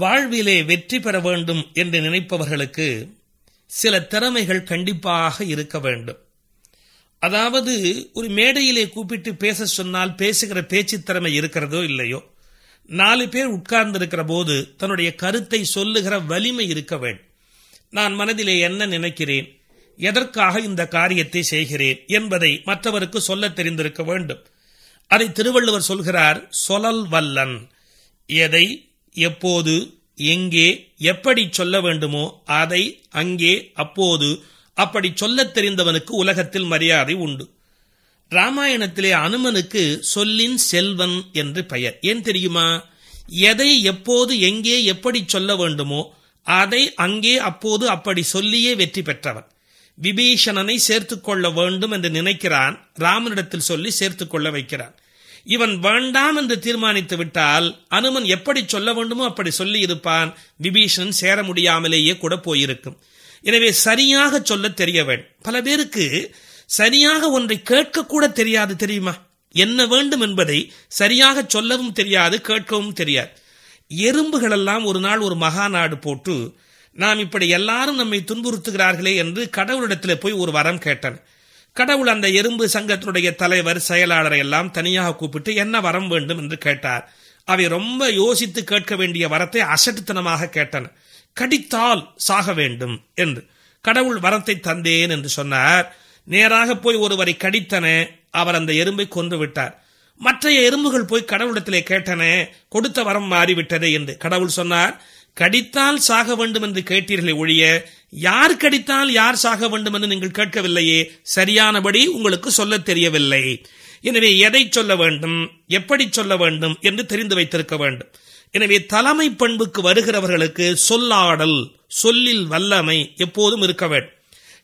வாழ்விலே வெற்றி பெற வேண்டும் என்று நினைப்பவர்களுக்கு சில திறமைகள் கண்டிப்பாக இருக்க வேண்டும் அதாவது ஒரு மேடையிலே கூப்பிட்டு பேச சொன்னால் பேசுகிற பேச்சு திறமை இருக்கிறதோ இல்லையோ நாலு பேர் உட்கார்ந்திருக்கிற போது தன்னுடைய கருத்தை சொல்லுகிற வலிமை இருக்க வேண்டும் நான் மனதிலே என்ன நினைக்கிறேன் எதற்காக இந்த காரியத்தை செய்கிறேன் என்பதை மற்றவருக்கு சொல்ல தெரிந்திருக்க வேண்டும் அதை திருவள்ளுவர் சொல்கிறார் சொலல் வல்லன் எதை எப்போது எங்கே எப்படி சொல்ல வேண்டுமோ அதை அங்கே அப்போது அப்படி சொல்லத் தெரிந்தவனுக்கு உலகத்தில் மரியாதை உண்டு ராமாயணத்திலே அனுமனுக்கு சொல்லின் செல்வன் என்று பெயர் ஏன் தெரியுமா எதை எப்போது எங்கே எப்படி சொல்ல வேண்டுமோ அதை அங்கே அப்போது அப்படி சொல்லியே வெற்றி பெற்றவன் விபீஷணனை சேர்த்துக்கொள்ள வேண்டும் என்று நினைக்கிறான் ராமனிடத்தில் சொல்லி சேர்த்துக்கொள்ள வைக்கிறான் இவன் வேண்டாம் என்று தீர்மானித்து விட்டால் அனுமன் எப்படி சொல்ல வேண்டுமோ அப்படி சொல்லி இருப்பான் விபீஷணன் சேர முடியாமலேயே கூட போயிருக்கும் எனவே சரியாக சொல்ல தெரிய வேண்டும் பல பேருக்கு சரியாக ஒன்றை கேட்க கூட தெரியாது தெரியுமா என்ன வேண்டும் என்பதை சரியாக சொல்லவும் தெரியாது கேட்கவும் தெரியாது எறும்புகளெல்லாம் ஒரு நாள் ஒரு மகா நாடு போட்டு நாம் இப்படி எல்லாரும் நம்மை துன்புறுத்துகிறார்களே என்று கடவுளிடத்தில் போய் ஒரு வரம் கேட்டன கடவுள் அந்த எறும்பு சங்கத்தினுடைய தலைவர் செயலாளரை எல்லாம் தனியாக கூப்பிட்டு என்ன வரம் வேண்டும் என்று கேட்டார் அவை ரொம்ப யோசித்து கேட்க வேண்டிய வரத்தை அசட்டுத்தனமாக கேட்டன கடித்தால் சாக வேண்டும் என்று கடவுள் வரத்தை தந்தேன் என்று சொன்னார் நேராக போய் ஒருவரை கடித்தன அவர் அந்த எறும்பை கொன்று விட்டார் மற்ற எறும்புகள் போய் கடவுளிடத்திலே கேட்டன கொடுத்த வரம் மாறிவிட்டது என்று கடவுள் சொன்னார் கடித்தால் சாக வேண்டும் என்று கேட்டீர்களே ஒழிய யார் கடித்தால் யார் சாக வேண்டும் என்று நீங்கள் கேட்கவில்லையே சரியானபடி உங்களுக்கு சொல்ல தெரியவில்லை எனவே எதை சொல்ல வேண்டும் எப்படி சொல்ல வேண்டும் என்று தெரிந்து வைத்திருக்க வேண்டும் எனவே தலைமை பண்புக்கு வருகிறவர்களுக்கு சொல்லாடல் சொல்லில் வல்லமை எப்போதும் இருக்க வேண்டும்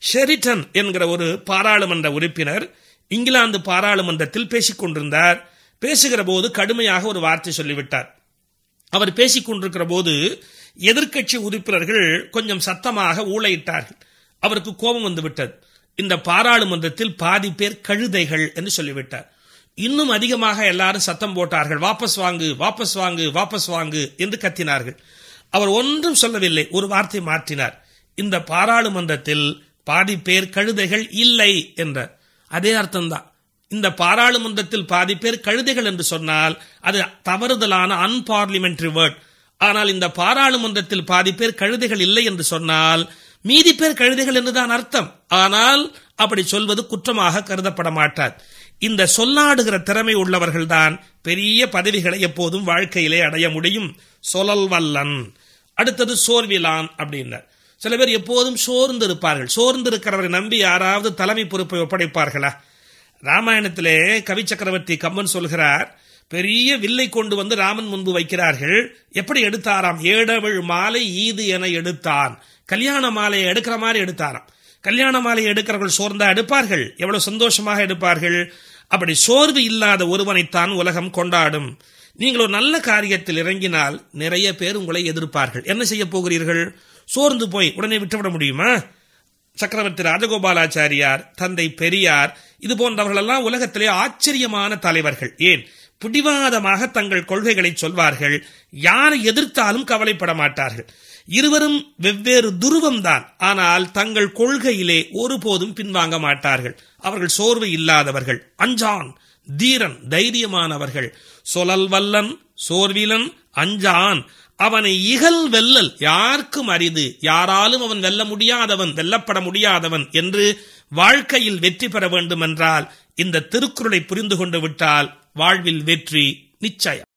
ஷெரிட்டன் என்கிற ஒரு பாராளுமன்ற உறுப்பினர் இங்கிலாந்து பாராளுமன்றத்தில் பேசிக் கொண்டிருந்தார் பேசுகிற போது கடுமையாக ஒரு வார்த்தை சொல்லிவிட்டார் அவர் பேசிக் கொண்டிருக்கிற போது எதிர்க்கட்சி உறுப்பினர்கள் கொஞ்சம் சத்தமாக ஊழையிட்டார்கள் அவருக்கு கோபம் வந்துவிட்டது இந்த பாராளுமன்றத்தில் பாதி பேர் கழுதைகள் என்று சொல்லிவிட்டார் இன்னும் அதிகமாக எல்லாரும் சத்தம் போட்டார்கள் வாபஸ் வாங்கு வாபஸ் வாங்கு வாபஸ் வாங்கு என்று கத்தினார்கள் அவர் ஒன்றும் சொல்லவில்லை ஒரு வார்த்தை மாற்றினார் இந்த பாராளுமன்றத்தில் பாதி பேர் கழுதைகள் இல்லை என்றார் அதே அர்த்தம்தான் இந்த பாராளுமன்றத்தில் பாதி பேர் கழுதைகள் என்று சொன்னால் அது தவறுதலான அன்பார்லிமெண்டரி வேர்ட் ஆனால் இந்த பாராளுமன்றத்தில் பாதி பேர் கழுதைகள் இல்லை என்று சொன்னால் மீதி பேர் கழுதைகள் என்றுதான் அர்த்தம் ஆனால் அப்படி சொல்வது குற்றமாக கருதப்பட மாட்டார் இந்த சொல்லாடுகிற திறமை உள்ளவர்கள்தான் பெரிய பதவிகளை எப்போதும் வாழ்க்கையிலே அடைய முடியும் சொலல் வல்லன் அடுத்தது சோர்விலான் அப்படின்னார் சில பேர் எப்போதும் சோர்ந்து இருப்பார்கள் சோர்ந்து இருக்கிறவரை நம்பி யாராவது தலைமை பொறுப்பை ஒப்படைப்பார்களா ராமாயணத்திலே கவி சக்கரவர்த்தி கம்மன் சொல்கிறார் பெரிய வில்லை கொண்டு வந்து ராமன் முன்பு வைக்கிறார்கள் எப்படி எடுத்தாராம் ஏடவள் மாலை ஈது என எடுத்தான் கல்யாண மாலையை எடுக்கிற மாதிரி எடுத்தாராம் கல்யாண மாலையை எடுக்கிறவர்கள் சோர்ந்தா எடுப்பார்கள் எவ்வளவு சந்தோஷமாக எடுப்பார்கள் அப்படி சோர்வு இல்லாத ஒருவனைத்தான் உலகம் கொண்டாடும் நீங்கள் ஒரு நல்ல காரியத்தில் இறங்கினால் நிறைய பேர் உங்களை எதிர்ப்பார்கள் என்ன செய்ய போகிறீர்கள் சோர்ந்து போய் உடனே விட்டுவிட முடியுமா சக்கரவர்த்தி ராஜகோபாலாச்சாரியார் தந்தை பெரியார் இது எல்லாம் உலகத்திலே ஆச்சரியமான தலைவர்கள் ஏன் பிடிவாதமாக தங்கள் கொள்கைகளை சொல்வார்கள் யாரை எதிர்த்தாலும் கவலைப்பட மாட்டார்கள் இருவரும் வெவ்வேறு துருவம்தான் ஆனால் தங்கள் கொள்கையிலே ஒருபோதும் பின்வாங்க மாட்டார்கள் அவர்கள் சோர்வு இல்லாதவர்கள் அஞ்சான் தீரன் தைரியமானவர்கள் சொலல் வல்லன் சோர்விலன் அஞ்சான் அவனை இகல் வெல்லல் யாருக்கும் அரிது யாராலும் அவன் வெல்ல முடியாதவன் வெல்லப்பட முடியாதவன் என்று வாழ்க்கையில் வெற்றி பெற வேண்டுமென்றால் இந்த திருக்குறளை புரிந்து கொண்டு விட்டால் வாழ்வில் வெற்றி நிச்சயம்